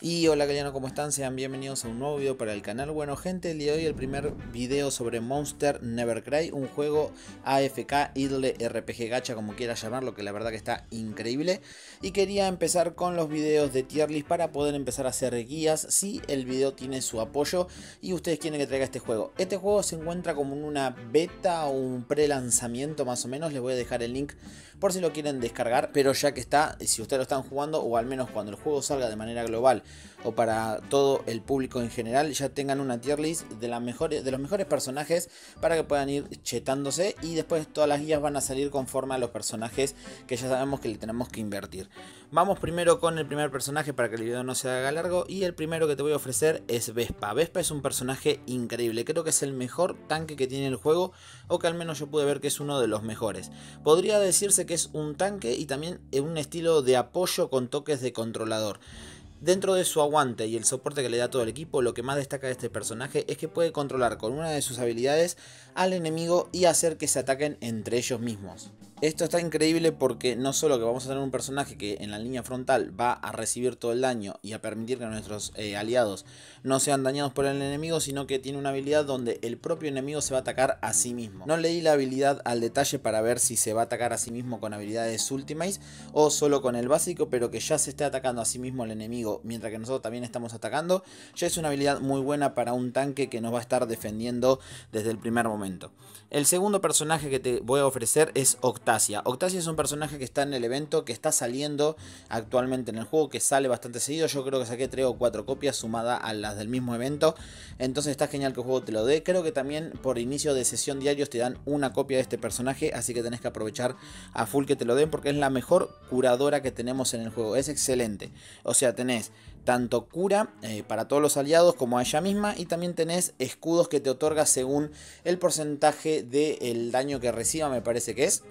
Y hola no ¿cómo están? Sean bienvenidos a un nuevo video para el canal. Bueno gente, el día de hoy el primer video sobre Monster Never Cry, un juego AFK, idle, RPG, gacha, como quieras llamarlo, que la verdad que está increíble. Y quería empezar con los videos de tier para poder empezar a hacer guías si el video tiene su apoyo y ustedes quieren que traiga este juego. Este juego se encuentra como en una beta o un pre-lanzamiento más o menos, les voy a dejar el link por si lo quieren descargar, pero ya que está, si ustedes lo están jugando o al menos cuando el juego salga de manera global o para todo el público en general ya tengan una tier list de, de los mejores personajes para que puedan ir chetándose y después todas las guías van a salir conforme a los personajes que ya sabemos que le tenemos que invertir. Vamos primero con el primer personaje para que el video no se haga largo y el primero que te voy a ofrecer es Vespa. Vespa es un personaje increíble, creo que es el mejor tanque que tiene el juego o que al menos yo pude ver que es uno de los mejores. Podría decirse que es un tanque y también un estilo de apoyo con toques de controlador. Dentro de su aguante y el soporte que le da todo el equipo, lo que más destaca de este personaje es que puede controlar con una de sus habilidades al enemigo y hacer que se ataquen entre ellos mismos. Esto está increíble porque no solo que vamos a tener un personaje que en la línea frontal va a recibir todo el daño y a permitir que nuestros eh, aliados no sean dañados por el enemigo, sino que tiene una habilidad donde el propio enemigo se va a atacar a sí mismo. No leí la habilidad al detalle para ver si se va a atacar a sí mismo con habilidades ultimates o solo con el básico, pero que ya se esté atacando a sí mismo el enemigo mientras que nosotros también estamos atacando, ya es una habilidad muy buena para un tanque que nos va a estar defendiendo desde el primer momento. El segundo personaje que te voy a ofrecer es Octavio. Octasia. es un personaje que está en el evento, que está saliendo actualmente en el juego, que sale bastante seguido. Yo creo que saqué 3 o 4 copias sumadas a las del mismo evento. Entonces está genial que el juego te lo dé. Creo que también por inicio de sesión diarios te dan una copia de este personaje, así que tenés que aprovechar a full que te lo den porque es la mejor curadora que tenemos en el juego. Es excelente. O sea, tenés tanto cura eh, para todos los aliados como a ella misma y también tenés escudos que te otorga según el porcentaje del daño que reciba, me parece que es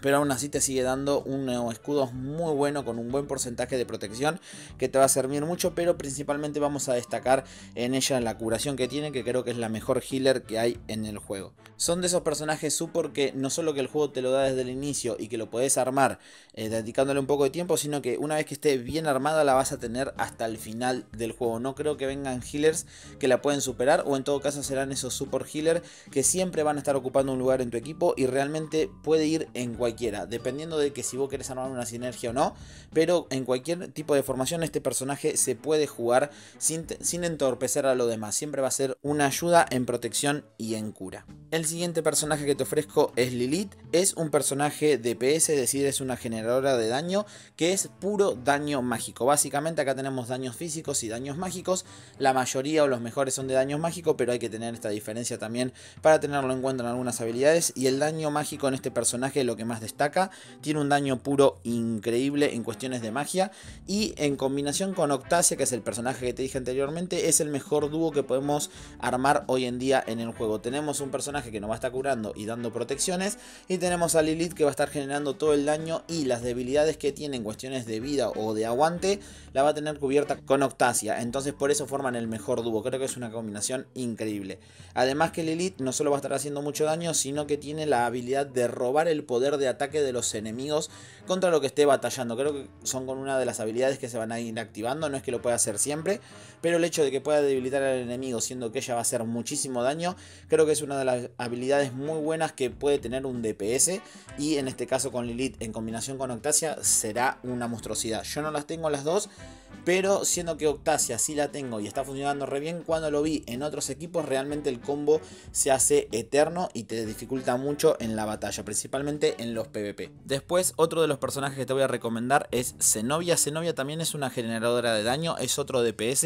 pero aún así te sigue dando un escudo muy bueno con un buen porcentaje de protección que te va a servir mucho, pero principalmente vamos a destacar en ella la curación que tiene, que creo que es la mejor healer que hay en el juego. Son de esos personajes super que no solo que el juego te lo da desde el inicio y que lo puedes armar eh, dedicándole un poco de tiempo, sino que una vez que esté bien armada la vas a tener hasta el final del juego. No creo que vengan healers que la pueden superar o en todo caso serán esos super healers que siempre van a estar ocupando un lugar en tu equipo y realmente puede ir en cualquiera, dependiendo de que si vos querés armar una sinergia o no, pero en cualquier tipo de formación este personaje se puede jugar sin, sin entorpecer a lo demás, siempre va a ser una ayuda en protección y en cura. El siguiente personaje que te ofrezco es Lilith, es un personaje DPS, es decir, es una generadora de daño que es puro daño mágico. Básicamente acá tenemos daños físicos y daños mágicos. La mayoría o los mejores son de daño mágico, pero hay que tener esta diferencia también para tenerlo en cuenta en algunas habilidades. Y el daño mágico en este personaje es lo que más destaca. Tiene un daño puro increíble en cuestiones de magia. Y en combinación con Octasia, que es el personaje que te dije anteriormente, es el mejor dúo que podemos armar hoy en día en el juego. Tenemos un personaje que nos va a estar curando y dando protecciones. Y tenemos a Lilith que va a estar generando todo el daño y las debilidades que tiene en cuestiones de vida o de aguante la va a tener cubierta con Octasia. Entonces por eso forman el mejor dúo. Creo que es una combinación increíble. Además que Lilith no solo va a estar haciendo mucho daño, sino que tiene la habilidad de robar el poder de ataque de los enemigos contra lo que esté batallando. Creo que son con una de las habilidades que se van a ir activando. No es que lo pueda hacer siempre, pero el hecho de que pueda debilitar al enemigo siendo que ella va a hacer muchísimo daño, creo que es una de las habilidades muy buenas que puede tener un DPS y en este caso con Lilith en combinación con Octasia será una monstruosidad. Yo no las tengo las dos, pero siendo que Octasia sí la tengo y está funcionando re bien, cuando lo vi en otros equipos realmente el combo se hace eterno y te dificulta mucho en la batalla, principalmente en los PvP. Después otro de los personajes que te voy a recomendar es Zenobia. Zenobia también es una generadora de daño, es otro DPS.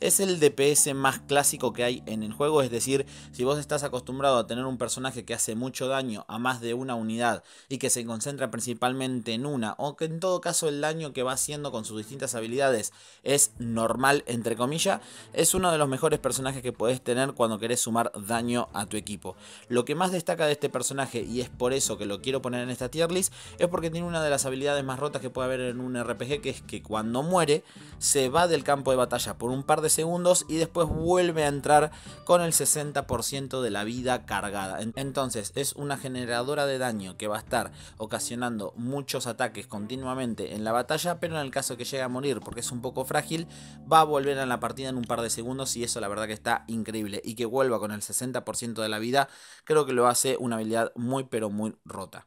Es el DPS más clásico que hay en el juego, es decir, si vos estás acostumbrado a tener un personaje que hace mucho daño a más de una unidad y que se concentra principalmente en una, o que en todo caso el daño que va haciendo con sus distintas habilidades es normal, entre comillas. Es uno de los mejores personajes que puedes tener cuando querés sumar daño a tu equipo. Lo que más destaca de este personaje, y es por eso que lo quiero poner en esta tier list, es porque tiene una de las habilidades más rotas que puede haber en un RPG, que es que cuando muere se va del campo de batalla por un par de segundos y después vuelve a entrar con el 60% de la vida cargada. Entonces es una generadora de daño que va a estar ocasionando muchos ataques continuamente en la batalla, pero en el caso que llegue a morir, porque es un un poco frágil, va a volver a la partida en un par de segundos y eso la verdad que está increíble. Y que vuelva con el 60% de la vida, creo que lo hace una habilidad muy pero muy rota.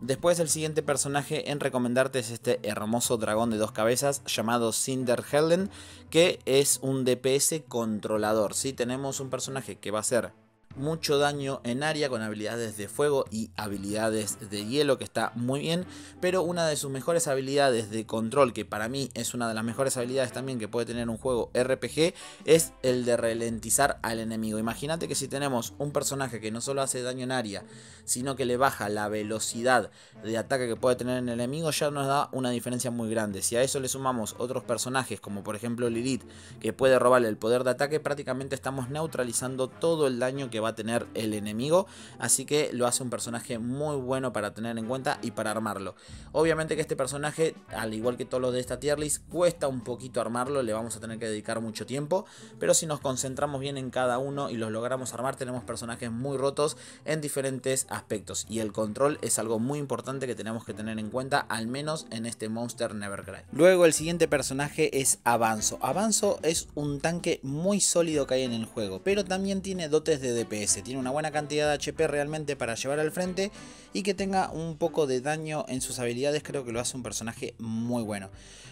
Después el siguiente personaje en recomendarte es este hermoso dragón de dos cabezas llamado Cinder Helen, que es un DPS controlador. Si Tenemos un personaje que va a ser mucho daño en área con habilidades de fuego y habilidades de hielo que está muy bien, pero una de sus mejores habilidades de control que para mí es una de las mejores habilidades también que puede tener un juego RPG es el de ralentizar al enemigo. Imagínate que si tenemos un personaje que no solo hace daño en área, sino que le baja la velocidad de ataque que puede tener el enemigo, ya nos da una diferencia muy grande. Si a eso le sumamos otros personajes como por ejemplo Lilith que puede robarle el poder de ataque, prácticamente estamos neutralizando todo el daño que va a tener el enemigo. Así que lo hace un personaje muy bueno para tener en cuenta y para armarlo. Obviamente que este personaje, al igual que todos los de esta tier list, cuesta un poquito armarlo, le vamos a tener que dedicar mucho tiempo. Pero si nos concentramos bien en cada uno y los logramos armar, tenemos personajes muy rotos en diferentes aspectos. Y el control es algo muy importante que tenemos que tener en cuenta, al menos en este Monster Never Luego el siguiente personaje es Avanzo. Avanzo es un tanque muy sólido que hay en el juego, pero también tiene dotes de DP tiene una buena cantidad de HP realmente para llevar al frente y que tenga un poco de daño en sus habilidades creo que lo hace un personaje muy bueno.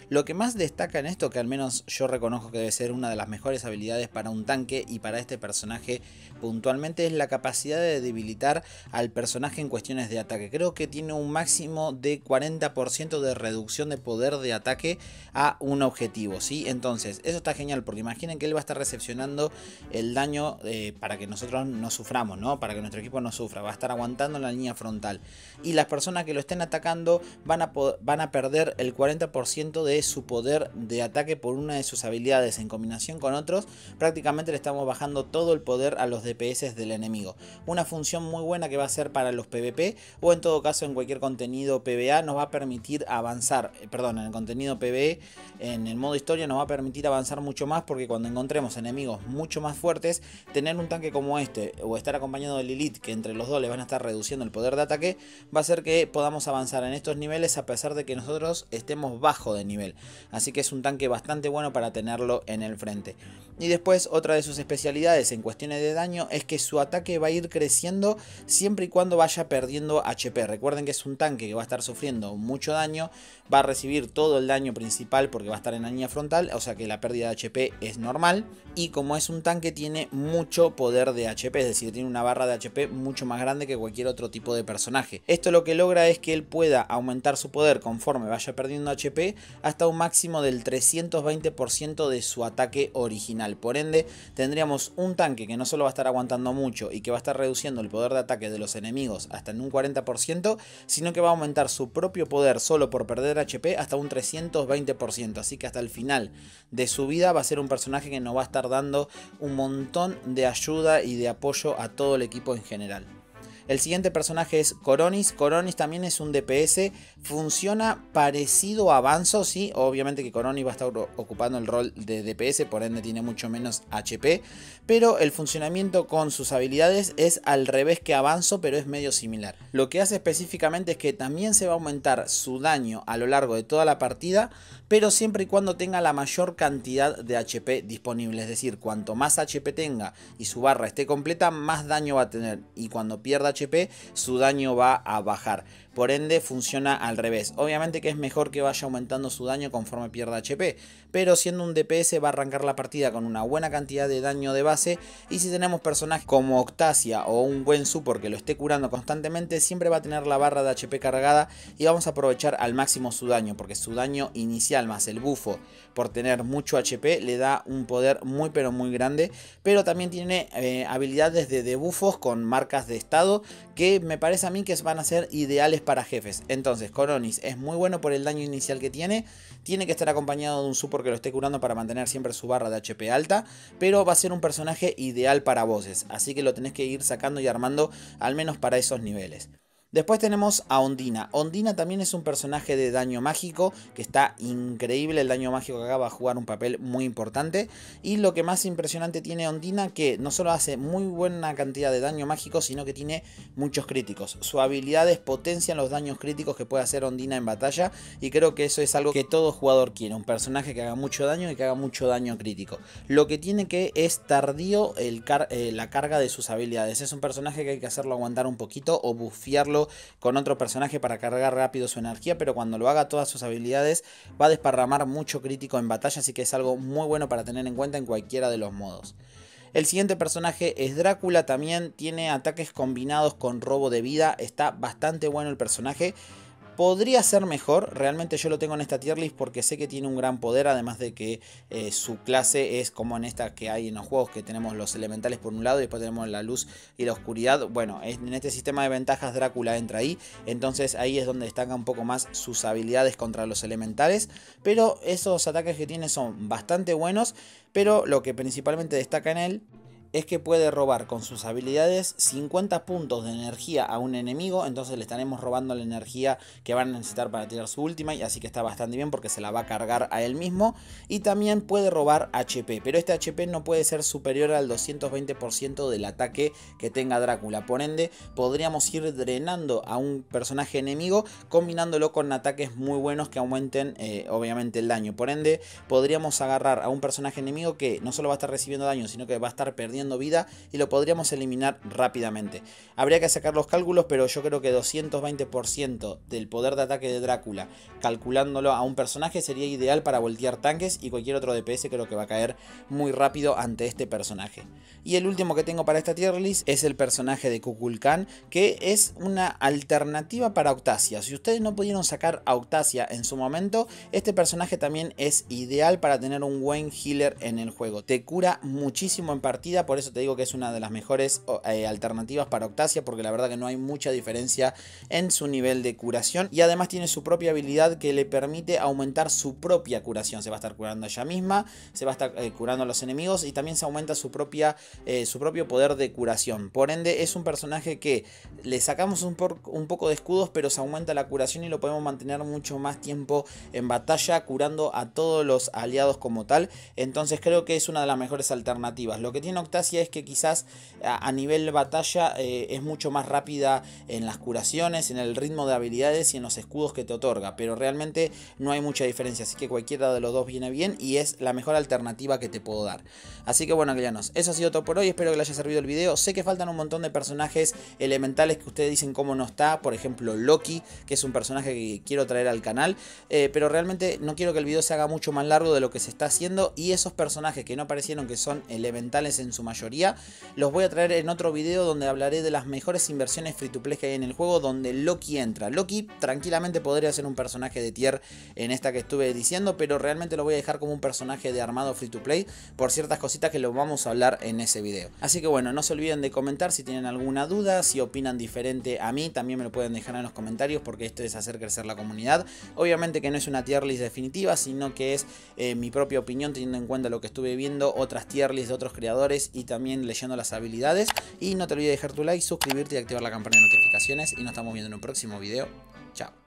Lo que más destaca en esto, que al menos yo reconozco que debe ser una de las mejores habilidades para un tanque y para este personaje puntualmente, es la capacidad de debilitar al personaje en cuestiones de ataque. Creo que tiene un máximo de 40% de reducción de poder de ataque a un objetivo, ¿sí? Entonces, eso está genial porque imaginen que él va a estar recepcionando el daño eh, para que nosotros no suframos, ¿no? Para que nuestro equipo no sufra, va a estar aguantando la línea frontal. Y las personas que lo estén atacando van a, van a perder el 40% de su poder de ataque por una de sus habilidades en combinación con otros. Prácticamente le estamos bajando todo el poder a los DPS del enemigo. Una función muy buena que va a ser para los PvP o en todo caso en cualquier contenido PvA nos va a permitir avanzar, eh, perdón, en el contenido PvE, en el modo historia nos va a permitir avanzar mucho más porque cuando encontremos enemigos mucho más fuertes, tener un tanque como este o estar acompañado de Lilith, que entre los dos le van a estar reduciendo el poder de ataque, va a hacer que podamos avanzar en estos niveles a pesar de que nosotros estemos bajo de nivel. Así que es un tanque bastante bueno para tenerlo en el frente. Y después otra de sus especialidades en cuestiones de daño es que su ataque va a ir creciendo siempre y cuando vaya perdiendo HP. Recuerden que es un tanque que va a estar sufriendo mucho daño, va a recibir todo el daño principal porque va a estar en la línea frontal, o sea que la pérdida de HP es normal. Y como es un tanque tiene mucho poder de HP es decir, tiene una barra de HP mucho más grande que cualquier otro tipo de personaje. Esto lo que logra es que él pueda aumentar su poder conforme vaya perdiendo HP hasta un máximo del 320% de su ataque original. Por ende, tendríamos un tanque que no solo va a estar aguantando mucho y que va a estar reduciendo el poder de ataque de los enemigos hasta en un 40%, sino que va a aumentar su propio poder solo por perder HP hasta un 320%. Así que hasta el final de su vida va a ser un personaje que nos va a estar dando un montón de ayuda y de apoyo a todo el equipo en general. El siguiente personaje es Coronis. Coronis también es un DPS. Funciona parecido a Avanzo. sí. Obviamente que Coronis va a estar ocupando el rol de DPS, por ende tiene mucho menos HP. Pero el funcionamiento con sus habilidades es al revés que Avanzo, pero es medio similar. Lo que hace específicamente es que también se va a aumentar su daño a lo largo de toda la partida, pero siempre y cuando tenga la mayor cantidad de HP disponible. Es decir, cuanto más HP tenga y su barra esté completa, más daño va a tener. Y cuando pierda HP, su daño va a bajar. Por ende funciona al revés. Obviamente que es mejor que vaya aumentando su daño conforme pierda HP. Pero siendo un DPS va a arrancar la partida con una buena cantidad de daño de base. Y si tenemos personajes como Octasia o un buen support que lo esté curando constantemente. Siempre va a tener la barra de HP cargada. Y vamos a aprovechar al máximo su daño. Porque su daño inicial más el bufo por tener mucho HP le da un poder muy pero muy grande. Pero también tiene eh, habilidades de debufos con marcas de estado que me parece a mí que van a ser ideales para jefes. Entonces, Coronis es muy bueno por el daño inicial que tiene, tiene que estar acompañado de un support que lo esté curando para mantener siempre su barra de HP alta, pero va a ser un personaje ideal para voces, así que lo tenés que ir sacando y armando al menos para esos niveles. Después tenemos a Ondina. Ondina también es un personaje de daño mágico que está increíble. El daño mágico que acaba va a jugar un papel muy importante. Y lo que más impresionante tiene Ondina que no solo hace muy buena cantidad de daño mágico, sino que tiene muchos críticos. Sus habilidades potencian los daños críticos que puede hacer Ondina en batalla. Y creo que eso es algo que todo jugador quiere. Un personaje que haga mucho daño y que haga mucho daño crítico. Lo que tiene que es tardío eh, la carga de sus habilidades. Es un personaje que hay que hacerlo aguantar un poquito o bufiarlo con otro personaje para cargar rápido su energía, pero cuando lo haga todas sus habilidades va a desparramar mucho crítico en batalla, así que es algo muy bueno para tener en cuenta en cualquiera de los modos. El siguiente personaje es Drácula, también tiene ataques combinados con robo de vida, está bastante bueno el personaje podría ser mejor. Realmente yo lo tengo en esta tier list porque sé que tiene un gran poder. Además de que eh, su clase es como en esta que hay en los juegos. Que tenemos los elementales por un lado y después tenemos la luz y la oscuridad. Bueno, en este sistema de ventajas Drácula entra ahí. Entonces ahí es donde destaca un poco más sus habilidades contra los elementales. Pero esos ataques que tiene son bastante buenos. Pero lo que principalmente destaca en él es que puede robar con sus habilidades 50 puntos de energía a un enemigo, entonces le estaremos robando la energía que van a necesitar para tirar su última, y así que está bastante bien porque se la va a cargar a él mismo, y también puede robar HP, pero este HP no puede ser superior al 220% del ataque que tenga Drácula, por ende podríamos ir drenando a un personaje enemigo combinándolo con ataques muy buenos que aumenten eh, obviamente el daño, por ende podríamos agarrar a un personaje enemigo que no solo va a estar recibiendo daño, sino que va a estar perdiendo vida y lo podríamos eliminar rápidamente. Habría que sacar los cálculos, pero yo creo que 220% del poder de ataque de Drácula, calculándolo a un personaje, sería ideal para voltear tanques y cualquier otro DPS creo que va a caer muy rápido ante este personaje. Y el último que tengo para esta tier list es el personaje de Kukulkan, que es una alternativa para Octasia. Si ustedes no pudieron sacar a Octasia en su momento, este personaje también es ideal para tener un buen healer en el juego. Te cura muchísimo en partida, por eso te digo que es una de las mejores eh, alternativas para Octasia, porque la verdad que no hay mucha diferencia en su nivel de curación. Y además tiene su propia habilidad que le permite aumentar su propia curación. Se va a estar curando ella misma, se va a estar eh, curando a los enemigos y también se aumenta su, propia, eh, su propio poder de curación. Por ende, es un personaje que le sacamos un, un poco de escudos, pero se aumenta la curación y lo podemos mantener mucho más tiempo en batalla, curando a todos los aliados como tal. Entonces creo que es una de las mejores alternativas. Lo que tiene Octasia es que quizás a, nivel batalla eh, es mucho más rápida en las curaciones, en el ritmo de habilidades y en los escudos que te otorga, pero realmente no hay mucha diferencia, así que cualquiera de los dos viene bien y es la mejor alternativa que te puedo dar. Así que bueno, nos eso ha sido todo por hoy, espero que les haya servido el video. Sé que faltan un montón de personajes elementales que ustedes dicen cómo no está, por ejemplo Loki, que es un personaje que quiero traer al canal, eh, pero realmente no quiero que el video se haga mucho más largo de lo que se está haciendo y esos personajes que no aparecieron que son elementales en su mayoría. Los voy a traer en otro video donde hablaré de las mejores inversiones free to play que hay en el juego, donde Loki entra. Loki tranquilamente podría ser un personaje de tier en esta que estuve diciendo, pero realmente lo voy a dejar como un personaje de armado free to play por ciertas cositas que lo vamos a hablar en ese video. Así que bueno, no se olviden de comentar si tienen alguna duda, si opinan diferente a mí, también me lo pueden dejar en los comentarios porque esto es hacer crecer la comunidad. Obviamente que no es una tier list definitiva, sino que es eh, mi propia opinión teniendo en cuenta lo que estuve viendo, otras tier list de otros creadores y también leyendo las habilidades. Y no te olvides de dejar tu like, suscribirte y activar la campana de notificaciones. Y nos estamos viendo en un próximo video. Chao.